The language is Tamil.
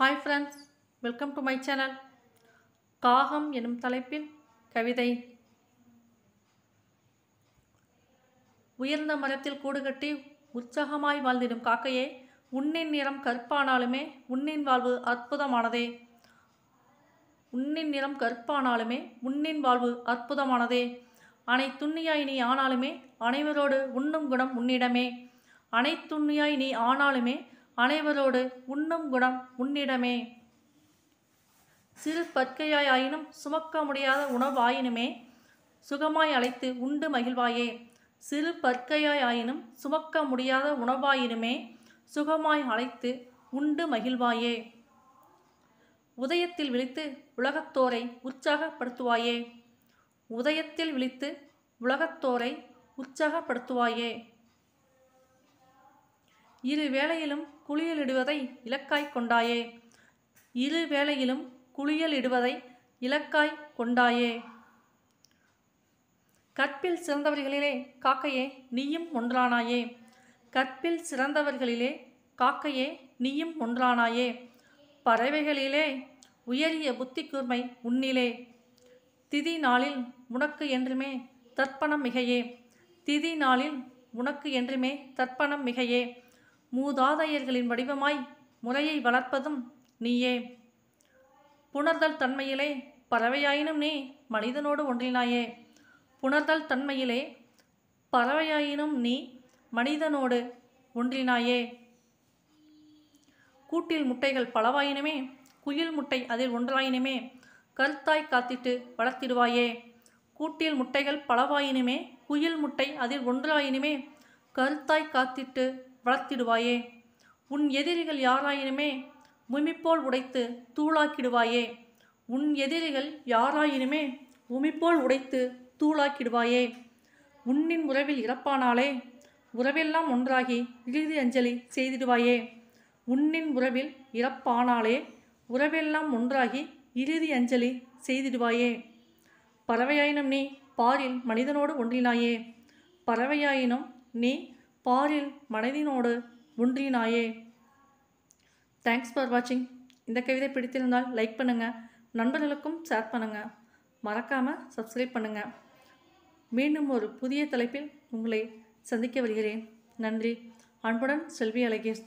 hi friends welcome to my channel காகம் எனும் தலைப்பில் கவிதை உயர்ந்த மரத்தில் கூடு கட்டி உற்சாகமாய் வாழ்ந்திடும் காக்கையே உன்னின் நிறம் கருப்பானாலுமே உன்னின் வாழ்வு அற்புதமானதே உன்னின் நிறம் கருப்பானாலுமே உன்னின் வாழ்வு அற்புதமானதே அனைத்துண்ணியாய் நீ ஆனாலுமே அனைவரோடு உண்ணும் குணம் உன்னிடமே அனைத்துண்ணியாய் நீ ஆனாலுமே அனைவரோடு உண்ணும் குணம் உன்னிடமே சிறு பற்கையாய் ஆயினும் சுமக்க முடியாத உணவாயினுமே சுகமாய் அழைத்து உண்டு மகிழ்வாயே சிறு பற்கையாய் ஆயினும் சுமக்க முடியாத உணவாயினுமே சுகமாய் அழைத்து உண்டு மகிழ்வாயே உதயத்தில் விழித்து உலகத்தோரை உற்சாகப்படுத்துவாயே உதயத்தில் விழித்து உலகத்தோரை உற்சாகப்படுத்துவாயே இரு வேளையிலும் குளியலிடுவதை இலக்காய் கொண்டாயே இரு வேளையிலும் குளியலிடுவதை இலக்காய் கொண்டாயே கற்பில் சிறந்தவர்களிலே காக்கையே நீயும் ஒன்றானாயே கற்பில் சிறந்தவர்களிலே காக்கையே நீயும் ஒன்றானாயே பறவைகளிலே உயரிய புத்தி கூர்மை உன்னிலே திதி நாளில் உனக்கு என்றுமே தர்ப்பணம் மிகையே திதி நாளில் உனக்கு என்றுமே தர்ப்பணம் மிகையே மூதாதையர்களின் வடிவமாய் முறையை வளர்ப்பதும் நீயே புணர்தல் தன்மையிலே பறவையாயினும் நீ மனிதனோடு ஒன்றினாயே புணர்தல் தன்மையிலே பறவையாயினும் நீ மனிதனோடு ஒன்றினாயே கூட்டில் முட்டைகள் பலவாயினுமே குயில் முட்டை அதில் ஒன்றாயினுமே கருத்தாய் காத்திட்டு வளர்த்திடுவாயே கூட்டில் முட்டைகள் பலவாயினுமே குயில் முட்டை அதில் ஒன்றாயினுமே கருத்தாய் காத்திட்டு வளர்த்திடுவாயே உன் எதிரிகள் யாராயினுமே உமிப்போல் உடைத்து தூளாக்கிடுவாயே உன் எதிரிகள் யாராயினுமே உமிப்போல் உடைத்து தூளாக்கிடுவாயே உன்னின் உறவில் இறப்பானாலே உறவெல்லாம் ஒன்றாகி இறுதி அஞ்சலி செய்திடுவாயே உன்னின் உறவில் இறப்பானாலே உறவெல்லாம் ஒன்றாகி இறுதி அஞ்சலி செய்திடுவாயே பறவையாயினும் நீ பாரில் மனிதனோடு ஒன்றினாயே பறவையாயினும் நீ பாரில் மனதினோடு உன்றினாயே தேங்க்ஸ் ஃபார் வாட்சிங் இந்த கவிதை பிடித்திருந்தால் லைக் பண்ணுங்கள் நண்பர்களுக்கும் ஷேர் பண்ணுங்கள் மறக்காமல் சப்ஸ்கிரைப் பண்ணுங்கள் மீண்டும் ஒரு புதிய தலைப்பில் உங்களை சந்திக்க வருகிறேன் நன்றி அன்புடன் செல்வி அழகேஷ்